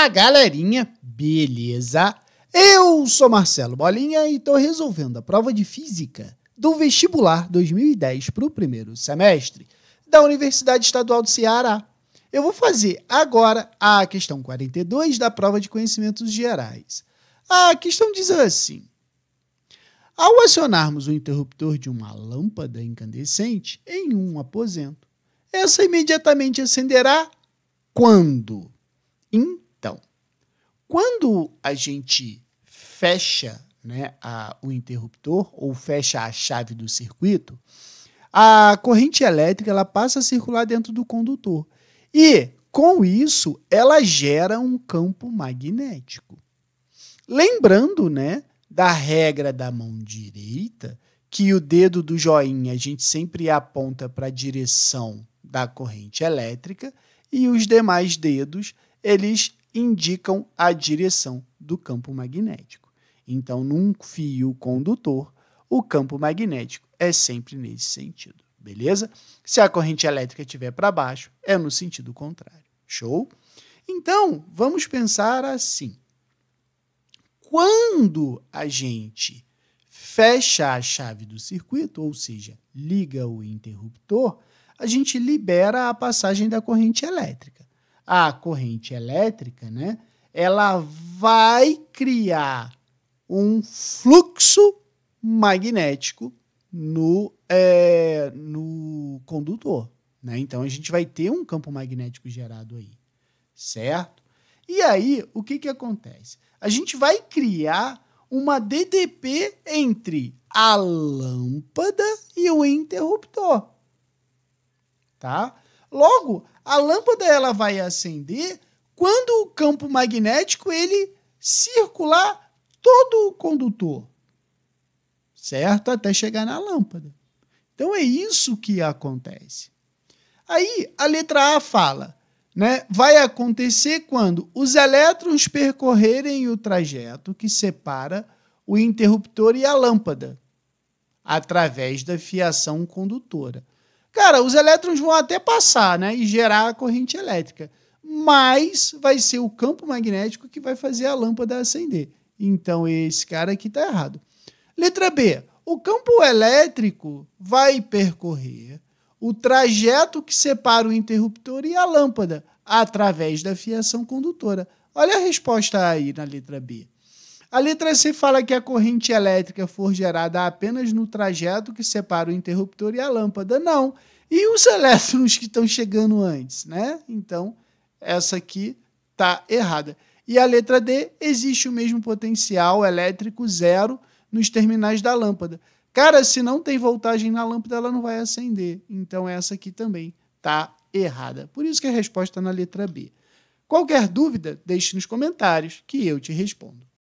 Fala galerinha, beleza? Eu sou Marcelo Bolinha e estou resolvendo a prova de física do vestibular 2010 para o primeiro semestre da Universidade Estadual do Ceará. Eu vou fazer agora a questão 42 da prova de conhecimentos gerais. A questão diz assim: ao acionarmos o interruptor de uma lâmpada incandescente em um aposento, essa imediatamente acenderá quando? Quando a gente fecha né, a, o interruptor ou fecha a chave do circuito, a corrente elétrica ela passa a circular dentro do condutor. E, com isso, ela gera um campo magnético. Lembrando né, da regra da mão direita, que o dedo do joinha a gente sempre aponta para a direção da corrente elétrica e os demais dedos eles indicam a direção do campo magnético. Então, num fio condutor, o campo magnético é sempre nesse sentido, beleza? Se a corrente elétrica estiver para baixo, é no sentido contrário. Show? Então, vamos pensar assim. Quando a gente fecha a chave do circuito, ou seja, liga o interruptor, a gente libera a passagem da corrente elétrica a corrente elétrica, né, ela vai criar um fluxo magnético no, é, no condutor. Né? Então a gente vai ter um campo magnético gerado aí, certo? E aí, o que, que acontece? A gente vai criar uma DDP entre a lâmpada e o interruptor. Tá? Logo, a lâmpada ela vai acender quando o campo magnético ele circular todo o condutor. Certo? Até chegar na lâmpada. Então é isso que acontece. Aí a letra A fala, né? Vai acontecer quando os elétrons percorrerem o trajeto que separa o interruptor e a lâmpada através da fiação condutora. Cara, os elétrons vão até passar, né? E gerar a corrente elétrica. Mas vai ser o campo magnético que vai fazer a lâmpada acender. Então, esse cara aqui está errado. Letra B. O campo elétrico vai percorrer o trajeto que separa o interruptor e a lâmpada através da fiação condutora. Olha a resposta aí na letra B. A letra C fala que a corrente elétrica for gerada apenas no trajeto que separa o interruptor e a lâmpada. Não. E os elétrons que estão chegando antes, né? Então, essa aqui está errada. E a letra D, existe o mesmo potencial elétrico zero nos terminais da lâmpada. Cara, se não tem voltagem na lâmpada, ela não vai acender. Então, essa aqui também está errada. Por isso que a resposta está é na letra B. Qualquer dúvida, deixe nos comentários que eu te respondo.